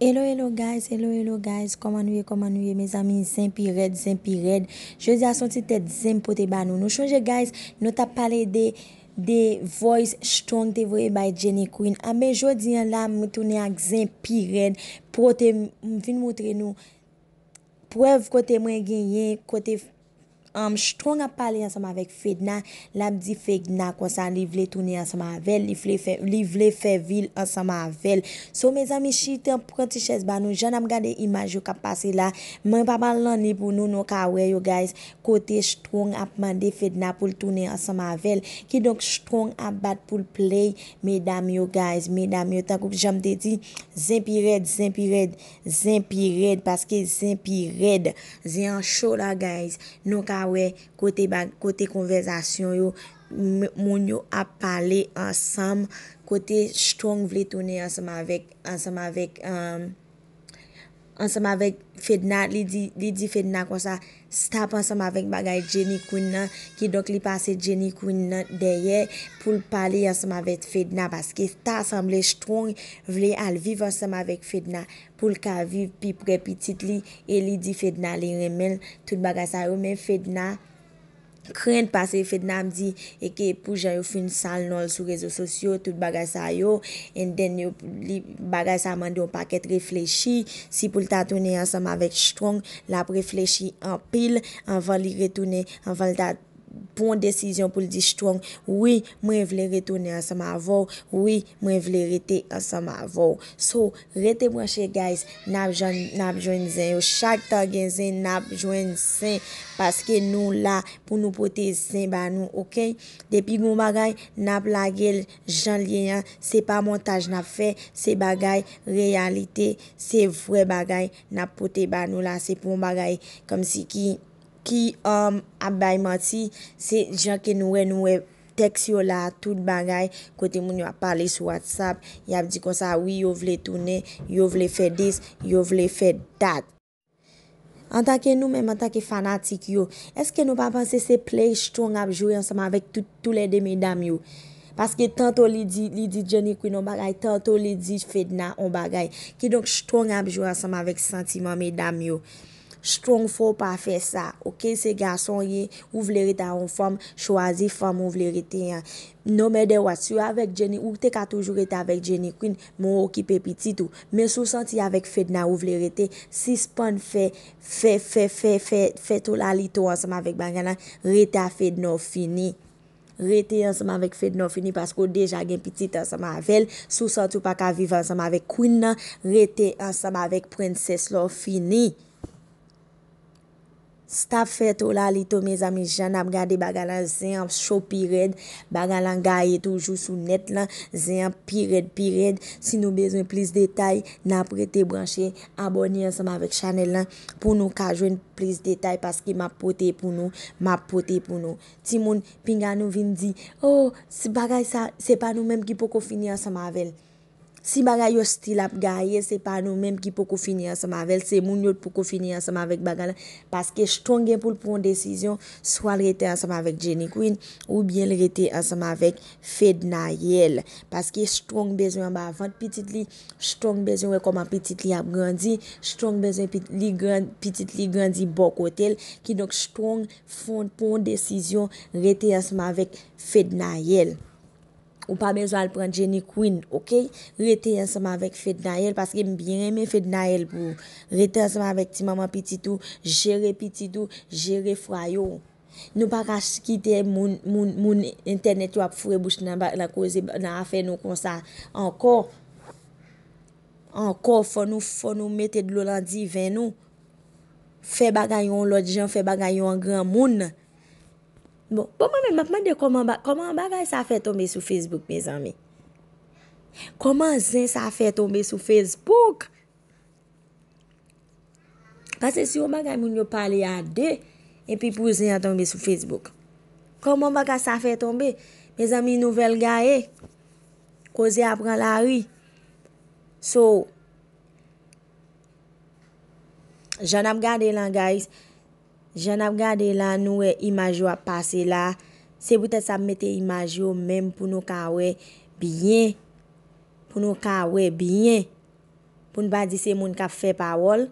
Hello, hello guys, hello, hello guys, koma nouye, koma nouye, mez amin, zin pi red, zin pi red, jodi a santi te zin pote ba nou, nou chonje guys, nou ta pale de, de voice strong te vwe by Jenny Queen, ame jodi a la, mwen tonye ak zin pi red, pote, mwen fin mwotre nou, prev kote mwen genyen, kote... am strong ap pale ansama vek fedna labdi fedna kwa sa li vle touni ansama vel, li vle fe vil ansama vel so me zami chite an pranti chese ba nou jan am gade imaj yo kap pase la men papal lani pou nou nou ka we yo guys, kote strong ap mande fedna pou l touni ansama vel ki donk strong ap bat pou l play me dam yo guys, me dam yo tako ki jam te di zimpi red zimpi red, zimpi red paske zimpi red zi an show la guys, nou ka Awe, kote bank, kote konvezasyon yo, moun yo ap pale ansam, kote strong vle toni ansam avek, ansam avek, amm. Euh, Ansem avèk Fèdna li di Fèdna kon sa stap ansem avèk bagay Jenny Kounan ki dok li pase Jenny Kounan deye pou l pale ansem avèk Fèdna. Paske ta asemble strong vle alviv ansem avèk Fèdna pou l ka viv pi prepitit li e li di Fèdna li remen tout bagay sa ou men Fèdna. Kren pa se Fednam di e ke pou jan yo fin sal nol sou rezo sosyo, tout bagay sa yo, en den yo li bagay sa man di yo paket refleshi. Si pou lta toune ansam avek Strong, la refleshi an pil, an van li retoune, an van lta toune. pon desisyon pou l di jtouan. Oui, mwen vle retounen an sa ma avon. Oui, mwen vle rete an sa ma avon. So, rete mwen che guys, nap jwen zin. Ou chak ta gen zin, nap jwen zin. Paske nou la, pou nou pote zin ba nou. Depi goun bagay, nap la gel jan liyen. Se pa montaj nap fe, se bagay realite, se vwe bagay nap pote ba nou la. Se pou m bagay kom si ki ki um, ap bayman ti, se jen ke nou we nou we teksyo la tout bagay, kote moun yo ap pale sou WhatsApp, yo ap di konsa, oui, yo vle toune, yo vle fe dis, yo vle fe dat. An takye nou menman takye fanatik yo, eske nou pa pansye se pley jtou nga ap jwoy ansama vek tout le de medam yo? Paske tantou li di Johnny Quinn on bagay, tantou li di Fedna on bagay, ki donk jtou nga ap jwoy ansama vek sentiman medam yo. Strong fo pa fe sa, ok? Se gason ye, ou vle rete a on fom, chwazi fom ou vle rete yan. No me de wasyu avek Jenny, ou te ka toujou rete avek Jenny Queen, moun ou kipe piti tou. Men sou santi avek Fedna ou vle rete, si span fe, fe, fe, fe, fe, fe tou la lito ansema vek bankana, rete a Fedna ou fini. Rete ansema vek Fedna ou fini, pasko deja gen piti ansema avel, sou santi ou pa ka vive ansema vek Queen nan, rete ansema vek Princess lor fini. Stafet ou la li to me zami jan ap gade baga lan zeyan show pi red, baga lan gaye toujou sou net lan, zeyan pi red, pi red. Si nou bezwen plis detay, nan ap rete branche abonye anseman vek chanel lan pou nou kajwen plis detay paski map pote pou nou, map pote pou nou. Ti moun pinga nou vin di, oh bagay se pa nou menm ki poko finye anseman vel. Si baga yo stil ap gaye, se pa nou menm ki pou kou fini ansema vel, se moun yot pou kou fini ansema vek bagana. Paske strong gen pou l poun desisyon, swa l rete ansema vek Jenny Quinn ou bien l rete ansema vek Fed Nayel. Paske strong bezyon ba vant pitit li, strong bezyon wekoman pitit li ap grandi, strong bezyon pitit li grandi bok hotel ki nok strong foun poun desisyon rete ansema vek Fed Nayel. Ou pa bezwa al pran Jenny Quinn, ok? Reti ansama vek Fednael, paske mbyen eme Fednael, bro. Reti ansama vek ti mama pititou, jere pititou, jere fwayou. Nou pa kache ki te moun moun internet wap fwe bouch nan afe nou konsa. Ankor, ankor fon nou fon nou mette dlo lan di ven nou. Fe bagayon lodi jan, fe bagayon an gran moun nan. Bon, poman bon, men, man poman de koman ba, koman ba gay sa fe tombe sou Facebook, me zanmen? Koman zen sa fe tombe sou Facebook? Pase si yon bagay moun yo pale a de, epi pou zen a tombe sou Facebook. Koman ba ga sa fe tombe? Me zanmen nouvel ga e, koze apran la wi. So, jan ap gade lan guys, Jan ap gade la nou e imajyo ap pase la. Se boutet sa ap mette imajyo mem pou nou kawe biyen. Pou nou kawe biyen. Poun ba di se moun kafe pawol.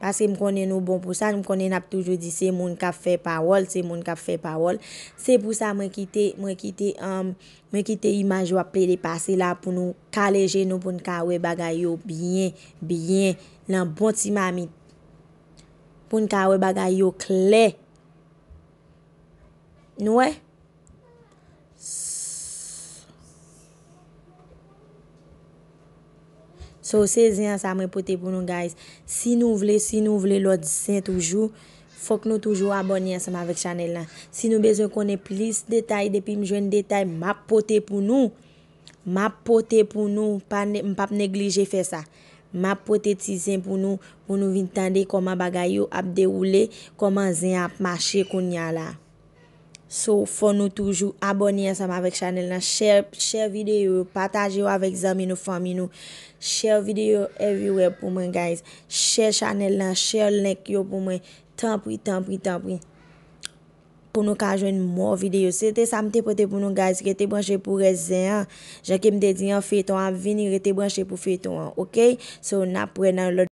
Paske m konen nou bon pou sa. M konen ap toujou di se moun kafe pawol. Se moun kafe pawol. Se pou sa mwen kite um, imajyo ap pele pase la. Poun nou ka leje nou pou nou kawe bagay yo biyen. Biyen. Lan bon si mami. Koun ka we bagay yo kle. Nou we? So sezyan sa mwen pote pou nou guys. Si nou vle, si nou vle, lò di sen toujou. Fok nou toujou abonyan sa mwen avèk chanel nan. Si nou bezè konè plis detay depi mwen jwen detay, mwen pote pou nou. Mwen pote pou nou, mwen pap neglije fè sa. Ma potetizen pou nou, pou nou vin tende koman bagay yo ap de oule, koman zin ap mache kon nya la. So, fon nou toujou abonye ansam avek chanel nan. Share videyo, pataje yo avek zami nou, fami nou. Share videyo everywhere pou men, guys. Share chanel nan, share link yo pou men. Tanpou, tanpou, tanpou. pou nou ka jwen mou videyo. Se te sa mte pote pou nou, guys, rete branche pou rezen, jake mde diyan feton an vini, rete branche pou feton an, ok? So, napwè nan lò.